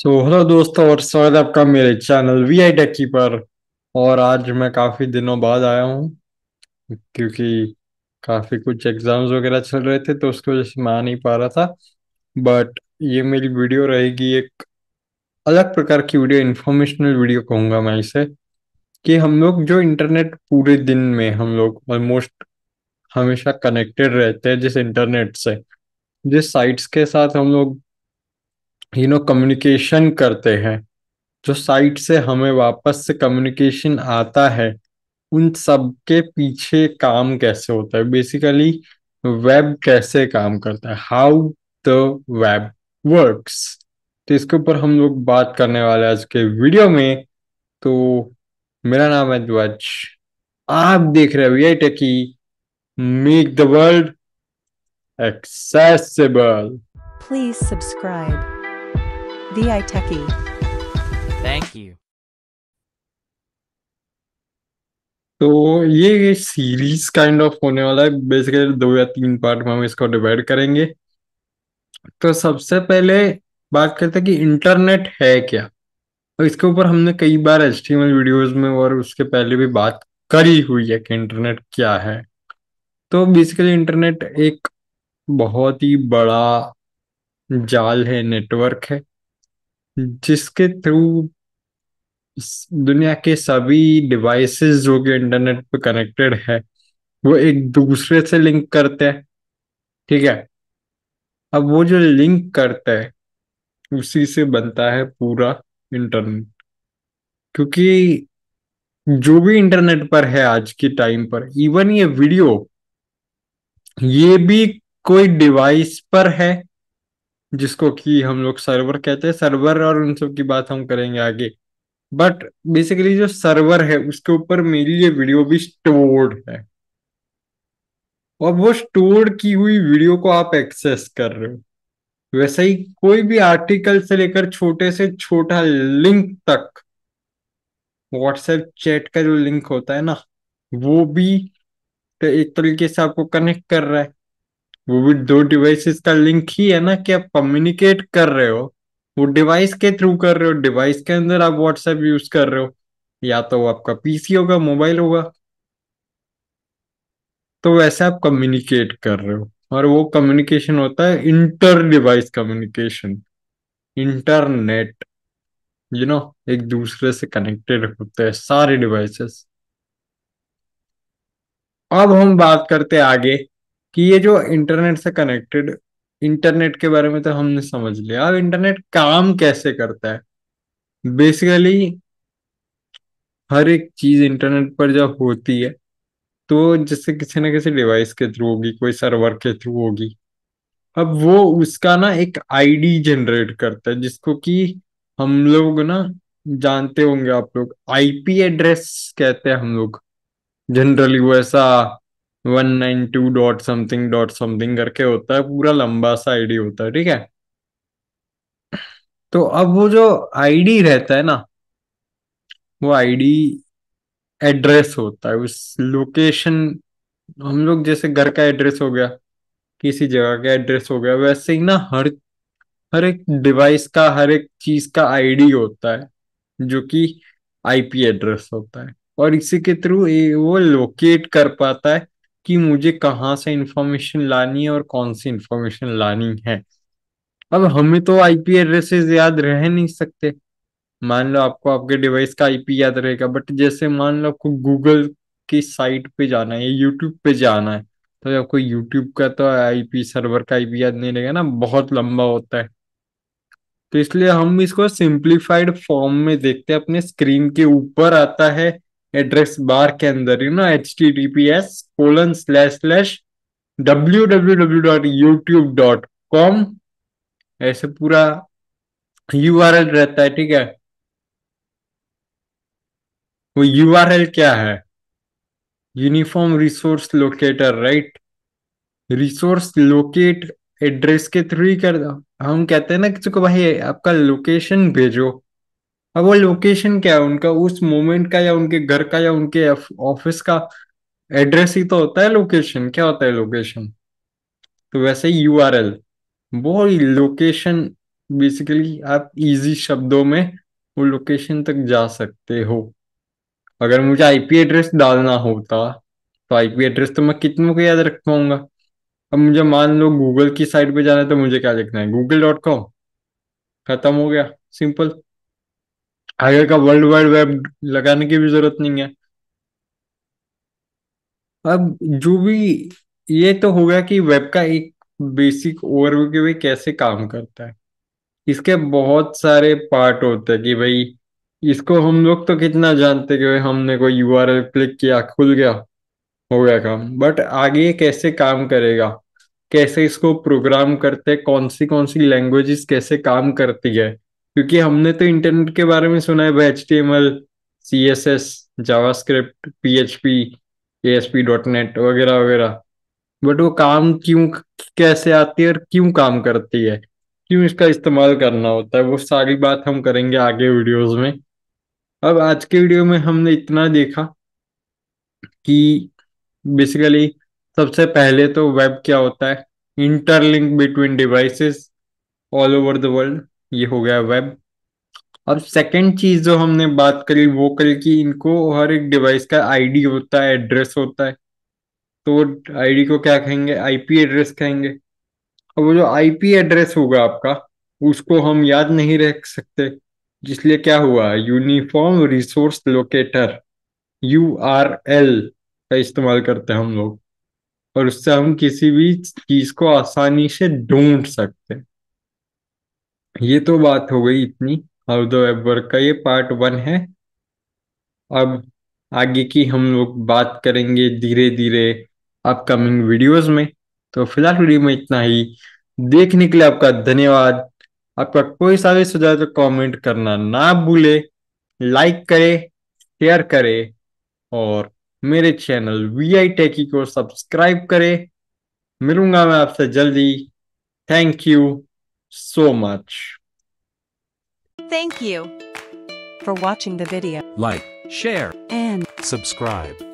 सो so, hello दोस्तों और स्वागत है आपका मेरे चैनल वी आई टेक्की पर और आज मैं काफ़ी दिनों बाद आया हूँ क्योंकि काफ़ी कुछ एग्ज़ाम्स वगैरह चल रहे थे तो उसकी वजह से मैं आ नहीं पा रहा था बट ये मेरी वीडियो रहेगी एक अलग प्रकार की वीडियो इन्फॉर्मेशनल वीडियो कहूँगा मैं इसे कि हम लोग जो इंटरनेट पूरे दिन में हम लोग ऑलमोस्ट हमेशा कनेक्टेड रहते हैं जिस इंटरनेट से जिस साइट्स के साथ हम लोग यू नो कम्युनिकेशन करते हैं जो साइट से हमें वापस से कम्युनिकेशन आता है उन सब के पीछे काम कैसे होता है बेसिकली वेब कैसे काम करता है हाउ द वेब वर्क्स तो इसके ऊपर हम लोग बात करने वाले आज के वीडियो में तो मेरा नाम है ध्वज आप देख रहे हो ये techie make the world accessible please subscribe VI Techie. Thank you. तो ये सीरीज काइंड ऑफ होने वाला है बेसिकली दो या तीन पार्ट में हम इसको डिवाइड करेंगे तो सबसे पहले बात करते हैं कि इंटरनेट है क्या और इसके ऊपर हमने कई बार एच वीडियोस में और उसके पहले भी बात करी हुई है कि इंटरनेट क्या है तो बेसिकली इंटरनेट एक बहुत ही बड़ा जाल है नेटवर्क है जिसके थ्रू दुनिया के सभी डिवाइसेस जो कि इंटरनेट पे कनेक्टेड है वो एक दूसरे से लिंक करते हैं ठीक है अब वो जो लिंक करता है उसी से बनता है पूरा इंटरनेट क्योंकि जो भी इंटरनेट पर है आज के टाइम पर इवन ये वीडियो ये भी कोई डिवाइस पर है जिसको कि हम लोग सर्वर कहते हैं सर्वर और उन सब की बात हम करेंगे आगे बट बेसिकली जो सर्वर है उसके ऊपर मेरी ये वीडियो भी स्टोर्ड है और वो स्टोर की हुई वीडियो को आप एक्सेस कर रहे हो वैसे ही कोई भी आर्टिकल से लेकर छोटे से छोटा लिंक तक व्हाट्सएप चैट का जो लिंक होता है ना वो भी तो एक तरीके से आपको कनेक्ट कर रहा है वो भी दो डिवाइसेस का लिंक ही है ना कि आप कम्युनिकेट कर रहे हो वो डिवाइस के थ्रू कर रहे हो डिवाइस के अंदर आप व्हाट्सएप यूज कर रहे हो या तो आपका पीसी होगा मोबाइल होगा तो वैसे आप कम्युनिकेट कर रहे हो और वो कम्युनिकेशन होता है inter device communication internet you know एक दूसरे से कनेक्टेड होते हैं सारे डिवाइसेस अब हम बात करते हैं आगे कि ये जो इंटरनेट से कनेक्टेड इंटरनेट के बारे में तो हमने समझ लिया अब इंटरनेट काम कैसे करता है बेसिकली हर एक चीज इंटरनेट पर जब होती है तो जैसे किसी ना किसी डिवाइस के थ्रू होगी कोई सर्वर के थ्रू होगी अब वो उसका ना एक आईडी जनरेट करता है जिसको कि हम लोग ना जानते होंगे आप लोग आईपी एड्रेस कहते हैं हम लोग जनरली वो ऐसा one nine two dot something dot something करके होता है पूरा लंबा सा आईडी होता है ठीक है तो अब वो जो आईडी रहता है ना वो आईडी एड्रेस होता है उस लोकेशन हम लोग जैसे घर का एड्रेस हो गया किसी जगह का एड्रेस हो गया वैसे ही ना हर हर एक डिवाइस का हर एक चीज का आईडी होता है जो कि आईपी एड्रेस होता है और इसी के थ्रू वो लोकेट कर पाता है कि मुझे कहाँ से इंफॉर्मेशन लानी है और कौन सी इंफॉर्मेशन लानी है अब हमें तो आईपी एड्रेसेस याद रह नहीं सकते मान लो आपको आपके डिवाइस का आईपी याद रहेगा बट जैसे मान लो आपको गूगल की साइट पे जाना है या यूट्यूब पे जाना है तो आपको यूट्यूब का तो आईपी सर्वर का आईपी याद नहीं रहेगा ना बहुत लंबा होता है तो इसलिए हम इसको सिंप्लीफाइड फॉर्म में देखते हैं अपने स्क्रीन के ऊपर आता है एड्रेस बार के अंदर you know H T T P S colon slash slash W W W dot YouTube dot com ऐसे पूरा यू आर एल रहता है ठीक है वो यू आर एल क्या है uniform resource locator right resource locate address के थ्रू ही कर हम कहते हैं ना किसी को भाई आपका लोकेशन भेजो अब वो लोकेशन क्या है उनका उस मोमेंट का या उनके घर का या उनके ऑफिस का एड्रेस ही तो होता है लोकेशन क्या होता है लोकेशन तो वैसे ही यू आर एल वो लोकेशन बेसिकली आप इजी शब्दों में वो लोकेशन तक जा सकते हो अगर मुझे आईपी एड्रेस डालना होता तो आईपी एड्रेस तो मैं कितनों को याद रख पाऊंगा अब मुझे मान लो गूगल की साइट पे जाना है तो मुझे क्या लिखना है गूगल डॉट कॉम खत्म हो गया सिंपल आगे का वर्ल्ड वाइड वेब लगाने की भी जरूरत नहीं है अब जो भी ये तो होगा कि वेब का एक बेसिक ओवरव्यू के भाई कैसे काम करता है इसके बहुत सारे पार्ट होते हैं कि भाई इसको हम लोग तो कितना जानते कि भाई हमने कोई यू आर एल क्लिक किया खुल गया हो गया काम बट आगे कैसे काम करेगा कैसे इसको प्रोग्राम करते कौन सी कौन सी लैंग्वेजेस कैसे काम करती है क्योंकि हमने तो इंटरनेट के बारे में सुना है H T M L C S S JavaScript P H P A S P dot net वगैरह वगैरह बट वो काम क्यों कैसे आती है और क्यों काम करती है क्यों इसका इस्तेमाल करना होता है वो सारी बात हम करेंगे आगे वीडियोस में अब आज के वीडियो में हमने इतना देखा कि बेसिकली सबसे पहले तो वेब क्या होता है interlink between devices all over the world ये हो गया वेब और सेकंड चीज जो हमने बात करी वो करी कि इनको हर एक डिवाइस का आईडी होता है एड्रेस होता है तो आईडी को क्या कहेंगे आईपी एड्रेस कहेंगे और वो जो आईपी एड्रेस होगा आपका उसको हम याद नहीं रख सकते जिसलिए क्या हुआ uniform resource locator U R L का इस्तेमाल करते हैं हम लोग और उससे हम किसी भी चीज को आसानी से ढूंढ सकते हैं ये तो बात हो गई इतनी हाउ द वेब वर्क का ये पार्ट वन है अब आगे की हम लोग बात करेंगे धीरे धीरे अपकमिंग वीडियोस में तो फिलहाल वीडियो में इतना ही देखने के लिए आपका धन्यवाद आपका कोई सा भी सुझाव तो कमेंट करना ना भूले लाइक करे शेयर करे और मेरे चैनल वी आई टेकी को सब्सक्राइब करे मिलूंगा मैं आपसे जल्दी thank you so much. Thank you for watching the video. Like, share, and subscribe.